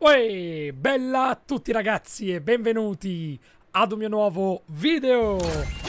Uè, bella a tutti ragazzi e benvenuti ad un mio nuovo video!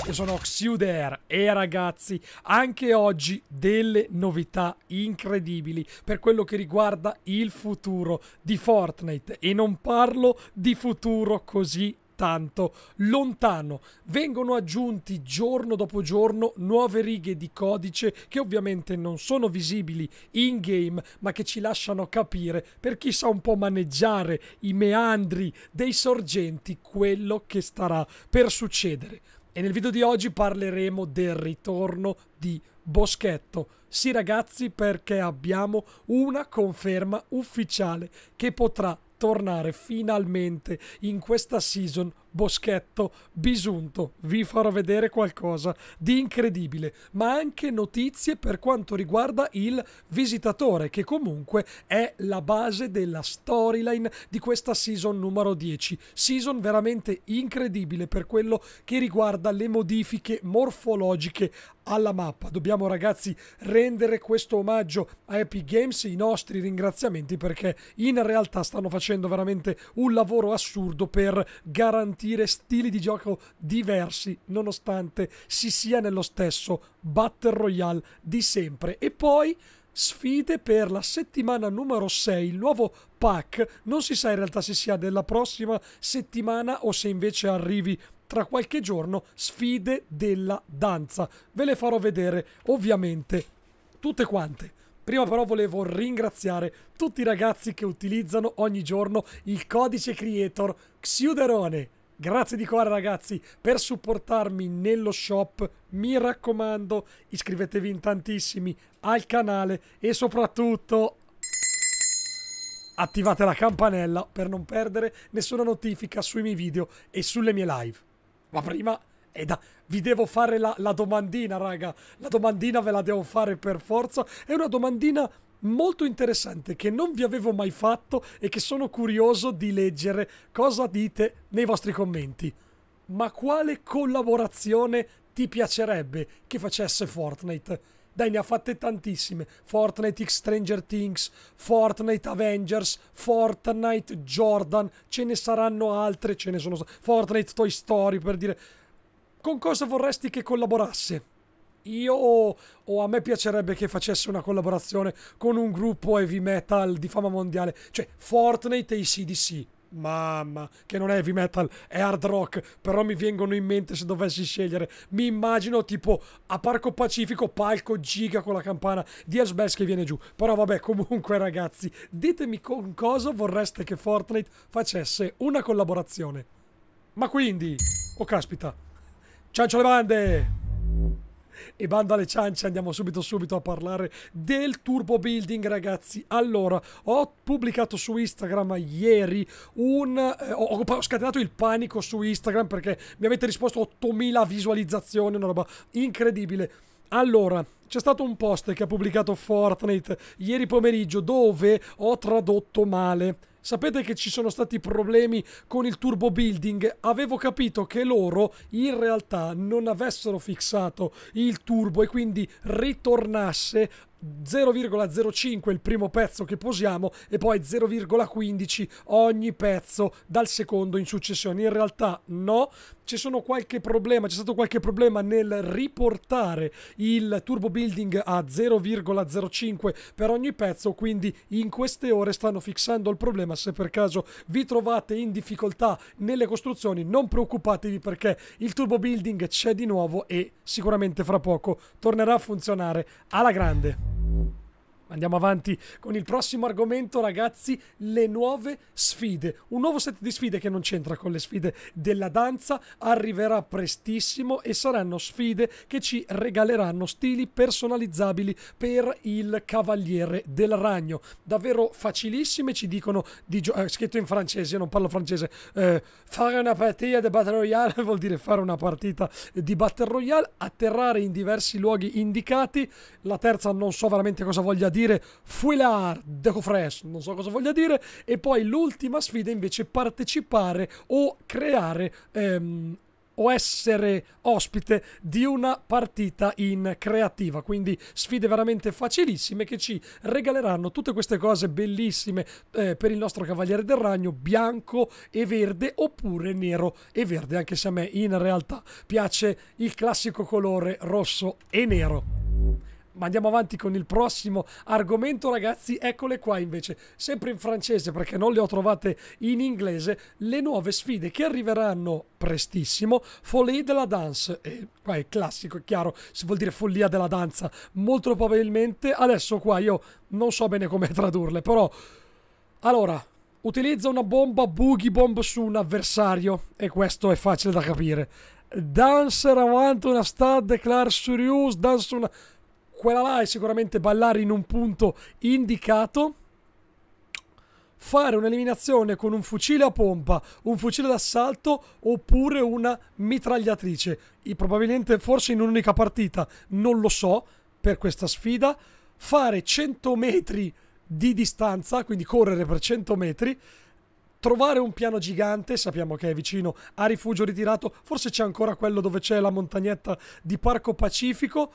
Io sono Xuder e ragazzi, anche oggi delle novità incredibili per quello che riguarda il futuro di Fortnite e non parlo di futuro così tanto lontano. Vengono aggiunti giorno dopo giorno nuove righe di codice che ovviamente non sono visibili in game, ma che ci lasciano capire per chi sa un po' maneggiare i meandri dei sorgenti quello che starà per succedere. E nel video di oggi parleremo del ritorno di Boschetto. Sì ragazzi perché abbiamo una conferma ufficiale che potrà tornare finalmente in questa season Boschetto, Bisunto, vi farò vedere qualcosa di incredibile, ma anche notizie per quanto riguarda il visitatore, che comunque è la base della storyline di questa season numero 10. Season veramente incredibile per quello che riguarda le modifiche morfologiche alla mappa. Dobbiamo ragazzi rendere questo omaggio a Epic Games i nostri ringraziamenti perché in realtà stanno facendo veramente un lavoro assurdo per garantire garantire stili di gioco diversi, nonostante si sia nello stesso Battle Royale di sempre. E poi sfide per la settimana numero 6, il nuovo pack. Non si sa in realtà se sia della prossima settimana o se invece arrivi tra qualche giorno, sfide della danza. Ve le farò vedere ovviamente tutte quante. Prima però volevo ringraziare tutti i ragazzi che utilizzano ogni giorno il codice creator Xiuderone Grazie di cuore ragazzi per supportarmi nello shop. Mi raccomando, iscrivetevi in tantissimi al canale e soprattutto attivate la campanella per non perdere nessuna notifica sui miei video e sulle mie live. Ma prima eh, da... vi devo fare la, la domandina, raga. La domandina ve la devo fare per forza. È una domandina molto interessante che non vi avevo mai fatto e che sono curioso di leggere cosa dite nei vostri commenti. Ma quale collaborazione ti piacerebbe che facesse Fortnite? Dai, ne ha fatte tantissime. Fortnite X Stranger Things, Fortnite Avengers, Fortnite Jordan, ce ne saranno altre, ce ne sono... Fortnite Toy Story, per dire... Con cosa vorresti che collaborasse? io o a me piacerebbe che facesse una collaborazione con un gruppo heavy metal di fama mondiale, cioè Fortnite e i CDC. Mamma, che non è heavy metal, è hard rock, però mi vengono in mente se dovessi scegliere. Mi immagino tipo a Parco Pacifico, palco giga con la campana di Asbest che viene giù. Però vabbè, comunque ragazzi, ditemi con cosa vorreste che Fortnite facesse una collaborazione. Ma quindi, oh caspita, ciancio le bande! e bando alle ciance, andiamo subito subito a parlare del turbo building ragazzi. Allora, ho pubblicato su Instagram ieri un... Eh, ho, ho, scatenato il panico su Instagram perché mi avete risposto 8000 visualizzazioni, una roba incredibile. Allora, c'è stato un post che ha pubblicato Fortnite ieri pomeriggio dove ho tradotto male Sapete che ci sono stati problemi con il turbo building? Avevo capito che loro in realtà non avessero fissato il turbo e quindi ritornasse 0,05 il primo pezzo che posiamo e poi 0,15 ogni pezzo dal secondo in successione. In realtà no, ci sono qualche problema, c'è stato qualche problema nel riportare il turbo building a 0,05 per ogni pezzo, quindi in queste ore stanno fissando il problema se per caso vi trovate in difficoltà nelle costruzioni, non preoccupatevi perché il turbo building c'è di nuovo e sicuramente fra poco tornerà a funzionare alla grande. Andiamo avanti con il prossimo argomento, ragazzi, le nuove sfide. Un nuovo set di sfide che non c'entra con le sfide della danza, arriverà prestissimo e saranno sfide che ci regaleranno stili personalizzabili per il Cavaliere del Ragno. Davvero facilissime, ci dicono di eh, scritto in francese, io non parlo francese. Eh, fare una partita di Battle Royale vuol dire fare una partita di Battle Royale, atterrare in diversi luoghi indicati. La terza non so veramente cosa voglia dire dire Fuilar Deco Fresh, non so cosa voglia dire, e poi l'ultima sfida invece partecipare o creare ehm, o essere ospite di una partita in creativa. Quindi sfide veramente facilissime che ci regaleranno tutte queste cose bellissime eh, per il nostro Cavaliere del Ragno, bianco e verde oppure nero e verde, anche se a me in realtà piace il classico colore rosso e nero. Ma andiamo avanti con il prossimo argomento, ragazzi. Eccole qua invece, sempre in francese perché non le ho trovate in inglese. Le nuove sfide che arriveranno prestissimo. Folie della dance, e eh, qua è classico, è chiaro, si vuol dire follia della danza. Molto probabilmente adesso qua io non so bene come tradurle, però. Allora, utilizza una bomba boogie bomb su un avversario, e questo è facile da capire. Danse avanti una stad, declare sur use, danse una quella là è sicuramente ballare in un punto indicato fare un'eliminazione con un fucile a pompa, un fucile d'assalto oppure una mitragliatrice. E probabilmente forse in un'unica partita, non lo so, per questa sfida. Fare 100 metri di distanza, quindi correre per 100 metri, trovare un piano gigante, sappiamo che è vicino a rifugio ritirato, forse c'è ancora quello dove c'è la montagnetta di Parco Pacifico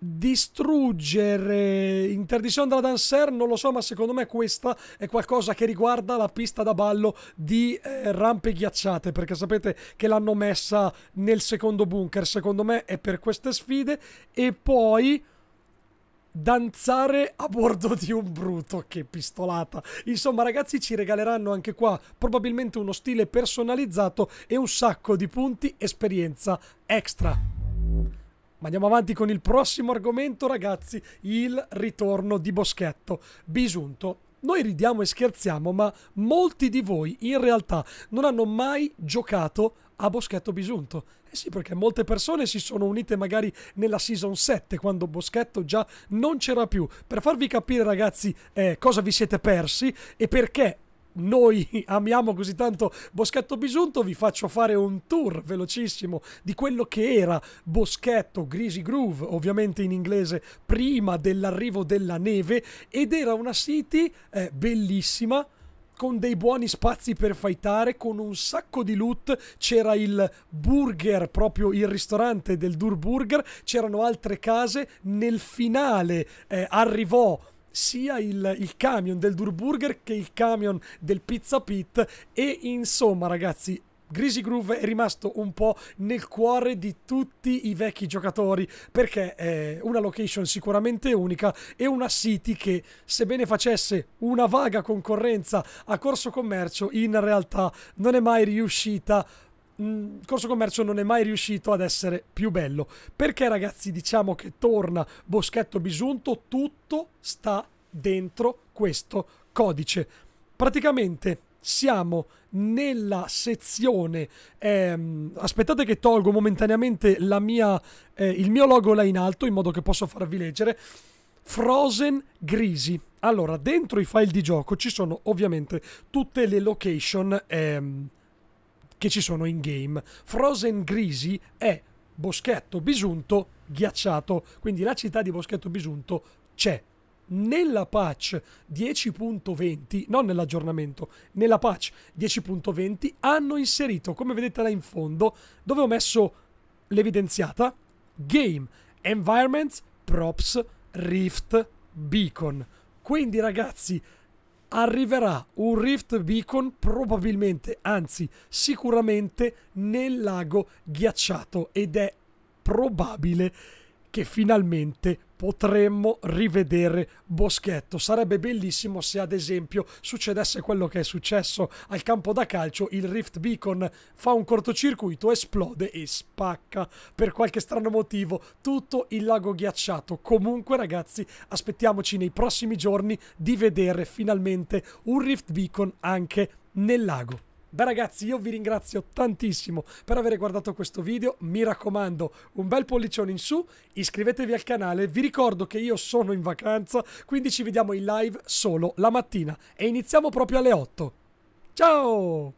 distruggere interdizione della dancer non lo so ma secondo me questa è qualcosa che riguarda la pista da ballo di eh, rampe ghiacciate perché sapete che l'hanno messa nel secondo bunker secondo me è per queste sfide e poi danzare a bordo di un bruto che pistolata insomma ragazzi ci regaleranno anche qua probabilmente uno stile personalizzato e un sacco di punti esperienza extra ma andiamo avanti con il prossimo argomento, ragazzi, il ritorno di Boschetto. Bisunto noi ridiamo e scherziamo, ma molti di voi in realtà non hanno mai giocato a Boschetto Bisunto. Eh sì, perché molte persone si sono unite magari nella season 7, quando Boschetto già non c'era più. Per farvi capire, ragazzi, eh, cosa vi siete persi e perché noi amiamo così tanto Boschetto Bisunto, vi faccio fare un tour velocissimo di quello che era Boschetto Greasy Groove, ovviamente in inglese, prima dell'arrivo della neve, ed era una city eh, bellissima, con dei buoni spazi per fightare, con un sacco di loot, c'era il burger, proprio il ristorante del Dur Burger, c'erano altre case, nel finale eh, arrivò sia il, il, camion del Durburger che il camion del Pizza Pit e insomma ragazzi Greasy Groove è rimasto un po' nel cuore di tutti i vecchi giocatori perché è una location sicuramente unica e una city che sebbene facesse una vaga concorrenza a Corso Commercio in realtà non è mai riuscita a mh, mm, Corso Commercio non è mai riuscito ad essere più bello. Perché ragazzi diciamo che torna Boschetto Bisunto, tutto sta dentro questo codice. Praticamente siamo nella sezione ehm, aspettate che tolgo momentaneamente mia, eh, il mio logo là in alto in modo che posso farvi leggere Frozen Grisi allora dentro i file di gioco ci sono ovviamente tutte le location ehm, che ci sono in game. Frozen Greasy è Boschetto Bisunto ghiacciato, quindi la città di Boschetto Bisunto c'è nella patch 10.20, non nell'aggiornamento, nella patch 10.20 hanno inserito, come vedete là in fondo, dove ho messo l'evidenziata, game, environments, props, rift, beacon. Quindi ragazzi, arriverà un Rift Beacon probabilmente, anzi sicuramente nel lago ghiacciato ed è probabile che finalmente potremmo rivedere Boschetto. Sarebbe bellissimo se ad esempio succedesse quello che è successo al campo da calcio, il Rift Beacon fa un cortocircuito, esplode e spacca per qualche strano motivo tutto il lago ghiacciato. Comunque ragazzi, aspettiamoci nei prossimi giorni di vedere finalmente un Rift Beacon anche nel lago. Beh ragazzi io vi ringrazio tantissimo per aver guardato questo video, mi raccomando un bel pollicione in su, iscrivetevi al canale, vi ricordo che io sono in vacanza quindi ci vediamo in live solo la mattina e iniziamo proprio alle 8. Ciao!